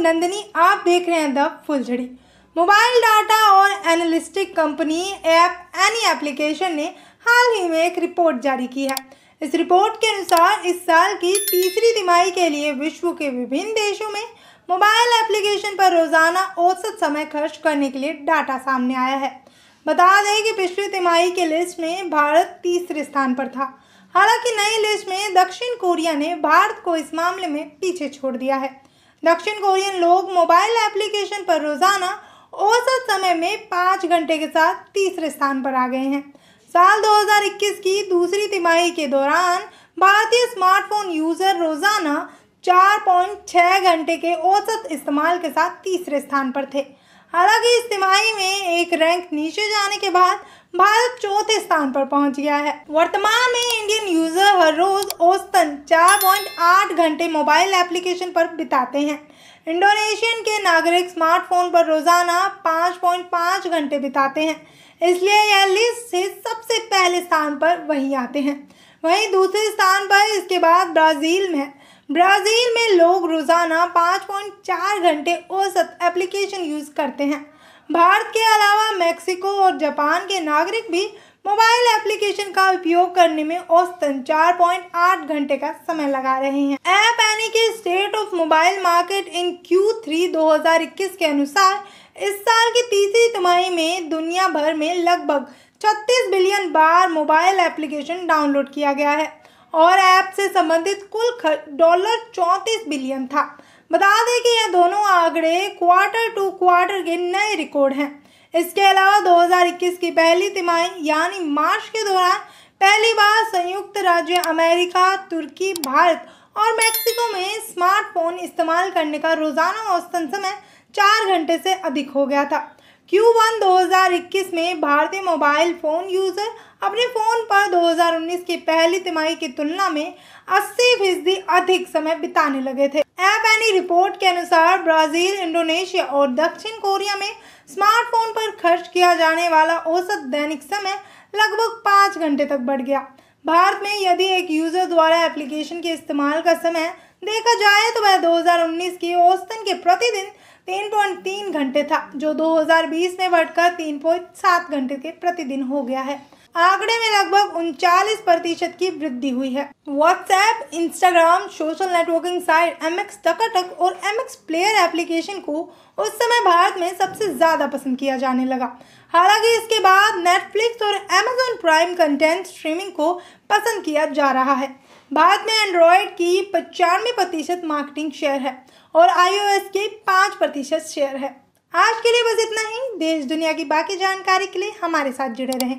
हूँ नंदनी आप देख रहे हैं द फुलझड़ी मोबाइल डाटा और analytics company app Annie application ने हाल ही में एक रिपोर्ट जारी की है इस रिपोर्ट के अनुसार इस साल की तीसरी तिमाही के लिए विश्व के विभिन्न देशों में मोबाइल एप्लीकेशन पर रोज़ाना औसत समय खर्च करने के लिए डाटा सामने आया है बता दें कि पिछली तिमाही की लिस्ट में भारत तीसरे स्थान पर था हालांकि नई लिस्ट में दक्षिण कोरिया ने भारत को इस मामले में पीछे छोड़ दिया है दक्षिण कोरियन लोग मोबाइल एप्लीकेशन पर रोज़ाना औसत समय में पाँच घंटे के साथ तीसरे स्थान पर आ गए हैं साल 2021 की दूसरी तिमाही के दौरान भारतीय स्मार्टफोन यूज़र रोज़ाना चार पॉइंट छः घंटे के औसत इस्तेमाल के साथ तीसरे स्थान पर थे हालांकि इस तिमाही में एक रैंक नीचे जाने के बाद भारत चौथे स्थान पर पहुंच गया है वर्तमान में इंडियन यूजर हर रोज औसतन घंटे मोबाइल एप्लीकेशन पर बिताते हैं इंडोनेशियन के नागरिक स्मार्टफोन पर रोज़ाना पाँच पॉइंट पाँच घंटे बिताते हैं इसलिए यह लिस्ट से सबसे पहले स्थान पर वही आते हैं वहीं दूसरे स्थान पर इसके बाद ब्राज़ील में ब्राज़ील में लोग रोज़ाना चार घंटे औसत एप्लीकेशन यूज़ करते हैं भारत के अलावा मैक्सिको और जापान के नागरिक भी मोबाइल एप्लीकेशन का उपयोग करने में औसतन 4.8 घंटे का समय लगा रहे हैं ऐप यानी के स्टेट ऑफ मोबाइल मार्केट इन हजार इक्कीस के अनुसार इस साल की तीसरी तिमाही में दुनिया भर में लगभग 36 बिलियन बार मोबाइल एप्लीकेशन डाउनलोड किया गया है और ऐप से संबंधित कुल खर्च डॉलर चौंतीस बिलियन था बता दें कि यह दोनों आंकड़े क्वार्टर टू क्वार्टर के नए रिकॉर्ड हैं इसके अलावा 2021 की पहली तिमाही यानी मार्च के दौरान पहली बार संयुक्त राज्य अमेरिका तुर्की भारत और मेक्सिको में स्मार्टफोन इस्तेमाल करने का रोजाना औसतन समय चार घंटे से अधिक हो गया था Q1 2021 में भारतीय मोबाइल फ़ोन यूज़र अपने फ़ोन पर 2019 की पहली तिमाही की तुलना में 80 फीसदी अधिक समय बिताने लगे थे ऐप रिपोर्ट के अनुसार ब्राज़ील इंडोनेशिया और दक्षिण कोरिया में स्मार्टफोन पर खर्च किया जाने वाला औसत दैनिक समय लगभग पाँच घंटे तक बढ़ गया भारत में यदि एक यूज़र द्वारा एप्लीकेशन के इस्तेमाल का समय देखा जाए तो वह 2019 के औसतन के प्रतिदिन 3.3 घंटे था जो 2020 में बढ़कर 3.7 घंटे के प्रतिदिन हो गया है आंकड़े में लगभग उनचालीस प्रतिशत की वृद्धि हुई है WhatsApp Instagram social networking site M X Takatak और एम एक्स प्लेयर एप्लीकेशन को उस समय भारत में सबसे ज़्यादा पसंद किया जाने लगा हालांकि इसके बाद नेटफ्लिक्स और एमेजोन प्राइम कंटेंट स्ट्रीमिंग को पसंद किया जा रहा है भारत में एंड्रॉयड की पचानवे प्रतिशत मार्केटिंग शेयर है और आईओएस के पाँच प्रतिशत शेयर है आज के लिए बस इतना ही देश दुनिया की बाकी जानकारी के लिए हमारे साथ जुड़े रहें